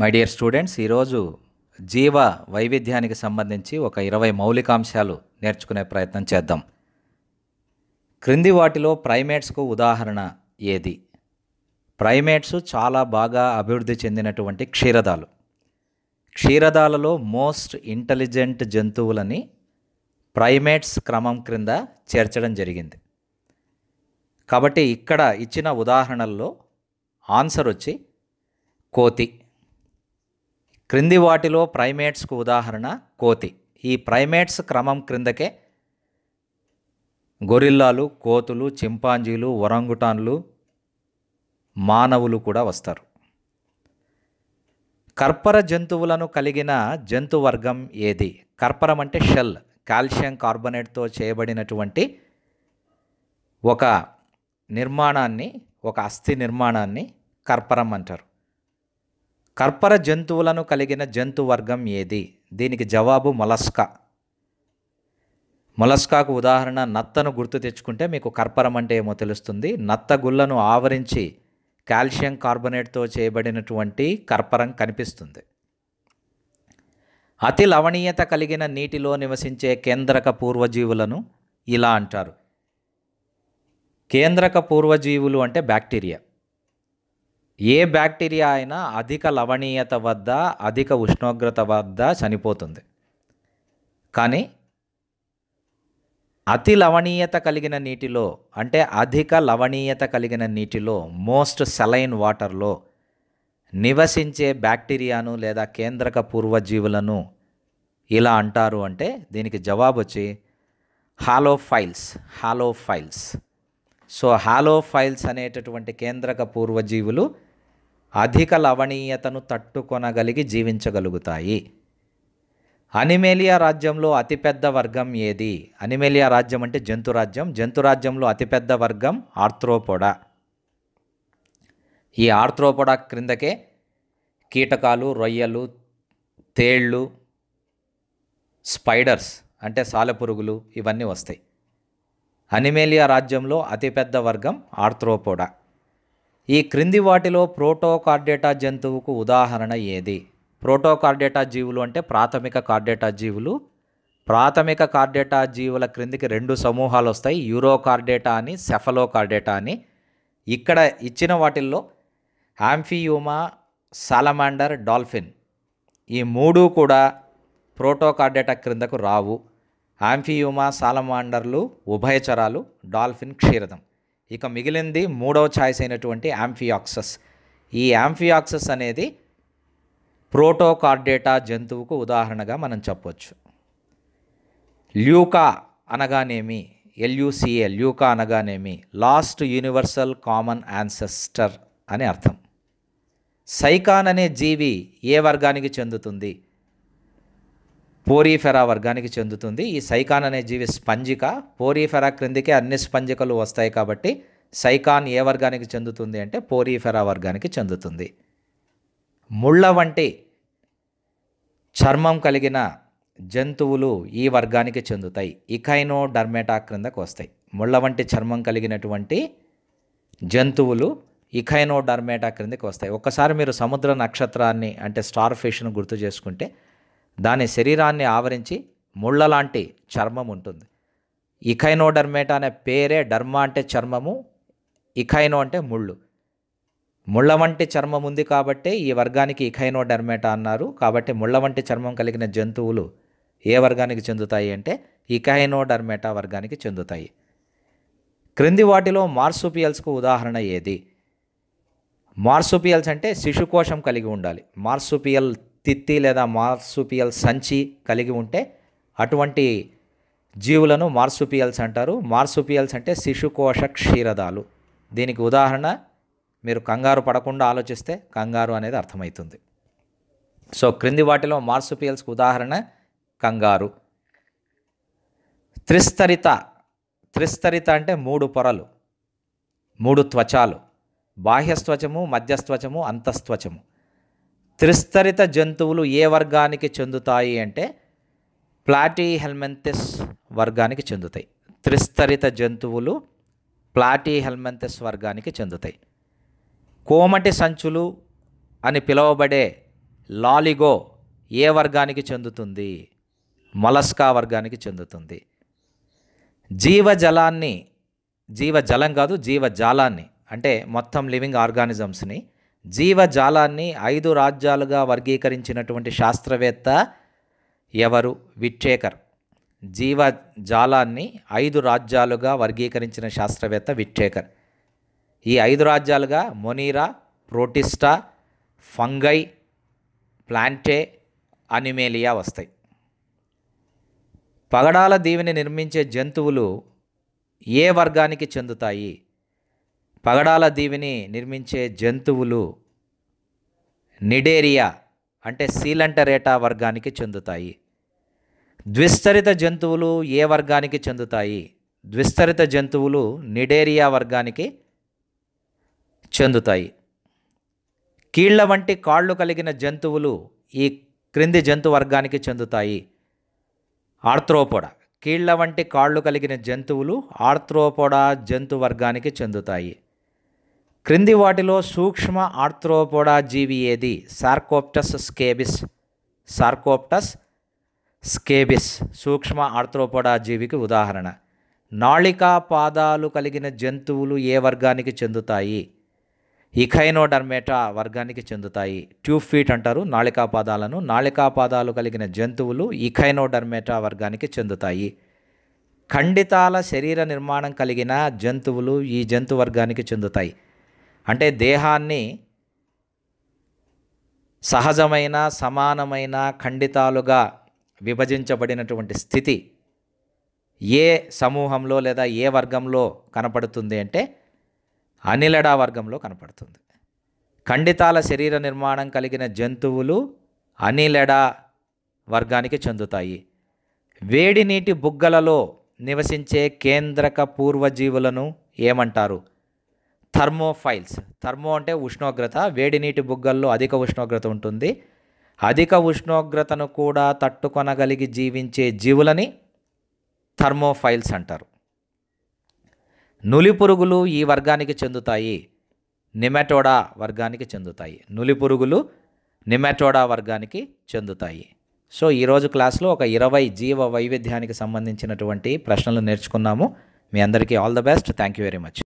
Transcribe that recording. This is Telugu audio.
మై డియర్ స్టూడెంట్స్ ఈరోజు జీవ వైవిధ్యానికి సంబంధించి ఒక ఇరవై మౌలికాంశాలు నేర్చుకునే ప్రయత్నం చేద్దాం క్రింది వాటిలో ప్రైమేట్స్కు ఉదాహరణ ఏది ప్రైమేట్స్ చాలా బాగా అభివృద్ధి చెందినటువంటి క్షీరదాలు క్షీరదాలలో మోస్ట్ ఇంటెలిజెంట్ జంతువులని ప్రైమేట్స్ క్రమం క్రింద చేర్చడం జరిగింది కాబట్టి ఇక్కడ ఇచ్చిన ఉదాహరణల్లో ఆన్సర్ వచ్చి కోతి క్రింది వాటిలో ప్రైమేట్స్కు ఉదాహరణ కోతి ఈ ప్రైమేట్స్ క్రమం క్రిందకే గొరిల్లాలు కోతులు చింపాంజీలు ఒరంగుటాన్లు మానవులు కూడా వస్తారు కర్పర జంతువులను కలిగిన జంతువర్గం ఏది కర్పరం అంటే షెల్ కాల్షియం కార్బొనేట్తో చేయబడినటువంటి ఒక నిర్మాణాన్ని ఒక అస్థి నిర్మాణాన్ని కర్పరం అంటారు కర్పర జంతువులను కలిగిన జంతువర్గం ఏది దీనికి జవాబు మొలస్కా మొలస్కాకు ఉదాహరణ నత్తను గుర్తు తెచ్చుకుంటే మీకు కర్పరం అంటే ఏమో తెలుస్తుంది నత్త గుళ్ళను ఆవరించి కాల్షియం కార్బొనేట్తో చేయబడినటువంటి కర్పరం కనిపిస్తుంది అతి లవణీయత కలిగిన నీటిలో నివసించే కేంద్రక పూర్వజీవులను ఇలా అంటారు కేంద్రక పూర్వజీవులు అంటే బ్యాక్టీరియా ఏ బ్యాక్టీరియా అయినా అధిక లవణీయత వద్ద అధిక ఉష్ణోగ్రత వద్ద చనిపోతుంది కానీ అతి లవణీయత కలిగిన నీటిలో అంటే అధిక లవణీయత కలిగిన నీటిలో మోస్ట్ సెలైన్ వాటర్లో నివసించే బ్యాక్టీరియాను లేదా కేంద్రక పూర్వజీవులను ఇలా అంటారు అంటే దీనికి జవాబు వచ్చి హాలోఫైల్స్ హాలోఫైల్స్ సో హాలోఫైల్స్ అనేటటువంటి కేంద్రక పూర్వజీవులు అధిక లవణీయతను తట్టుకొనగలిగి జీవించగలుగుతాయి అనిమేలియా రాజ్యంలో అతిపెద్ద వర్గం ఏది అనిమేలియా రాజ్యం అంటే జంతురాజ్యం జంతురాజ్యంలో అతిపెద్ద వర్గం ఆర్థ్రోపోడా ఈ ఆర్థ్రోపోడా క్రిందకే కీటకాలు రొయ్యలు తేళ్ళు స్పైడర్స్ అంటే సాలెపురుగులు ఇవన్నీ వస్తాయి అనిమేలియా రాజ్యంలో అతిపెద్ద వర్గం ఆర్థ్రోపోడా ఈ క్రింది వాటిలో ప్రోటోకార్డేటా జంతువుకు ఉదాహరణ ఏది ప్రోటోకార్డేటా జీవులు అంటే ప్రాథమిక కార్డేటా జీవులు ప్రాథమిక కార్డేటా జీవుల క్రిందికి రెండు సమూహాలు వస్తాయి యూరోకార్డేటా అని సెఫలోకార్డేటా అని ఇక్కడ ఇచ్చిన వాటిల్లో ఆంఫియూమా సాలమాండర్ డాల్ఫిన్ ఈ మూడు కూడా ప్రోటోకార్డేటా క్రిందకు రావు ఆంఫియూమా సాలమాండర్లు ఉభయచరాలు డాల్ఫిన్ క్షీరదం ఇక మిగిలింది మూడవ ఛాయిస్ అయినటువంటి యాంఫియాక్సస్ ఈ యాంఫియాక్సస్ అనేది ప్రోటోకార్డేటా జంతువుకు ఉదాహరణగా మనం చెప్పొచ్చు ల్యూకా అనగానేమి ఎల్యూసిఏ ల్యూకా అనగానేమి లాస్ట్ యూనివర్సల్ కామన్ యాన్సెస్టర్ అని అర్థం సైకాన్ అనే జీవి ఏ వర్గానికి చెందుతుంది పోరీఫెరా వర్గానికి చెందుతుంది ఈ సైకాన్ అనే జీవి స్పంజిక పోరీఫెరా క్రిందికే అన్ని స్పంజికలు వస్తాయి కాబట్టి సైకాన్ ఏ వర్గానికి చెందుతుంది అంటే పోరీఫెరా వర్గానికి చెందుతుంది ముళ్ళ వంటి చర్మం కలిగిన జంతువులు ఈ వర్గానికి చెందుతాయి ఇకైనో డర్మేటా క్రిందకు వస్తాయి ముళ్ళ వంటి చర్మం కలిగినటువంటి జంతువులు ఇకైనో డర్మేటా క్రిందకి వస్తాయి ఒక్కసారి మీరు సముద్ర నక్షత్రాన్ని అంటే స్టార్ ఫిష్ను గుర్తు చేసుకుంటే దాని శరీరాన్ని ఆవరించి ముళ్ళలాంటి చర్మం ఉంటుంది డర్మేటా అనే పేరే డర్మా అంటే చర్మము ఇఖైనో అంటే ముళ్ళు ముళ్ళ వంటి చర్మం ఉంది కాబట్టి ఈ వర్గానికి డర్మేటా అన్నారు కాబట్టి ముళ్ళ వంటి చర్మం కలిగిన జంతువులు ఏ వర్గానికి చెందుతాయి అంటే డర్మేటా వర్గానికి చెందుతాయి క్రింది వాటిలో మార్సుపియల్స్కు ఉదాహరణ ఏది మార్సుపియల్స్ అంటే శిశుకోశం కలిగి ఉండాలి మార్సుపియల్ తిత్తి లేదా మార్సుపియల్ సంచి కలిగి ఉంటే అటువంటి జీవులను మార్సుపియల్స్ అంటారు మార్సుపియల్స్ అంటే శిశుకోశ క్షీరదాలు దీనికి ఉదాహరణ మీరు కంగారు పడకుండా ఆలోచిస్తే కంగారు అనేది అర్థమవుతుంది సో క్రింది వాటిలో మార్సుపియల్స్కి ఉదాహరణ కంగారు త్రిస్తరిత త్రిస్తరిత అంటే మూడు పొరలు మూడు త్వచాలు బాహ్యస్త్వచము మధ్యస్త్వచము అంతస్త్వచము త్రిస్తరిత జంతువులు ఏ వర్గానికి చెందుతాయి అంటే ప్లాటీ హెల్మెంతెస్ వర్గానికి చెందుతాయి త్రిస్తరిత జంతువులు ప్లాటీ హెల్మెంతెస్ వర్గానికి చెందుతాయి కోమటి సంచులు అని పిలువబడే లాలిగో ఏ వర్గానికి చెందుతుంది మొలస్కా వర్గానికి చెందుతుంది జీవజలాన్ని జీవజలం కాదు జీవజాలాన్ని అంటే మొత్తం లివింగ్ ఆర్గానిజమ్స్ని జీవజాలాన్ని ఐదు రాజ్యాలుగా వర్గీకరించినటువంటి శాస్త్రవేత్త ఎవరు జీవ జీవజాలాన్ని ఐదు రాజ్యాలుగా వర్గీకరించిన శాస్త్రవేత్త విట్టేకర్ ఈ ఐదు రాజ్యాలుగా Monera Protista Fungi Plantae Animalia వస్తాయి పగడాల దీవిని నిర్మించే జంతువులు ఏ వర్గానికి చెందుతాయి పగడాల దీవిని నిర్మించే జంతువులు నిడేరియా అంటే సీలంటరేటా వర్గానికి చెందుతాయి ద్విస్తరిత జంతువులు ఏ వర్గానికి చెందుతాయి ద్విస్తరిత జంతువులు నిడేరియా వర్గానికి చెందుతాయి కీళ్ల వంటి కాళ్ళు కలిగిన జంతువులు ఈ క్రింది జంతు వర్గానికి చెందుతాయి ఆర్థ్రోపోడ కీళ్ల వంటి కాళ్ళు కలిగిన జంతువులు ఆర్థ్రోపోడా జంతు వర్గానికి చెందుతాయి క్రింది వాటిలో సూక్ష్మ ఆర్థ్రోపోడా జీవి ఏది సార్కోప్టస్ స్కేబిస్ సార్కోప్టస్ స్కేబిస్ సూక్ష్మ ఆర్థ్రోపోడా జీవికి ఉదాహరణ నాళికా పాదాలు కలిగిన జంతువులు ఏ వర్గానికి చెందుతాయి ఇఖైనోడర్మేటా వర్గానికి చెందుతాయి ట్యూబ్ ఫీట్ అంటారు నాళికా పాదాలను నాళికా పాదాలు కలిగిన జంతువులు ఇఖైనోడర్మేటా వర్గానికి చెందుతాయి ఖండితాల శరీర నిర్మాణం కలిగిన జంతువులు ఈ జంతు వర్గానికి చెందుతాయి అంటే దేహాన్ని సహజమైన సమానమైన ఖండితాలుగా విభజించబడినటువంటి స్థితి ఏ సమూహంలో లేదా ఏ వర్గంలో కనపడుతుంది అంటే అనిలడా వర్గంలో కనపడుతుంది ఖండితాల శరీర నిర్మాణం కలిగిన జంతువులు అనిలడా వర్గానికి చెందుతాయి వేడి నీటి బుగ్గలలో నివసించే కేంద్రక పూర్వజీవులను ఏమంటారు థర్మోఫైల్స్ థర్మో అంటే ఉష్ణోగ్రత వేడి నీటి బుగ్గల్లో అధిక ఉష్ణోగ్రత ఉంటుంది అధిక ఉష్ణోగ్రతను కూడా తట్టుకొనగలిగి జీవించే జీవులని థర్మోఫైల్స్ అంటారు నులి పురుగులు ఈ వర్గానికి చెందుతాయి నిమెటోడా వర్గానికి చెందుతాయి నులి పురుగులు నిమెటోడా వర్గానికి చెందుతాయి సో ఈరోజు క్లాస్లో ఒక ఇరవై జీవ వైవిధ్యానికి సంబంధించినటువంటి ప్రశ్నలు నేర్చుకున్నాము మీ అందరికీ all the best thank you very much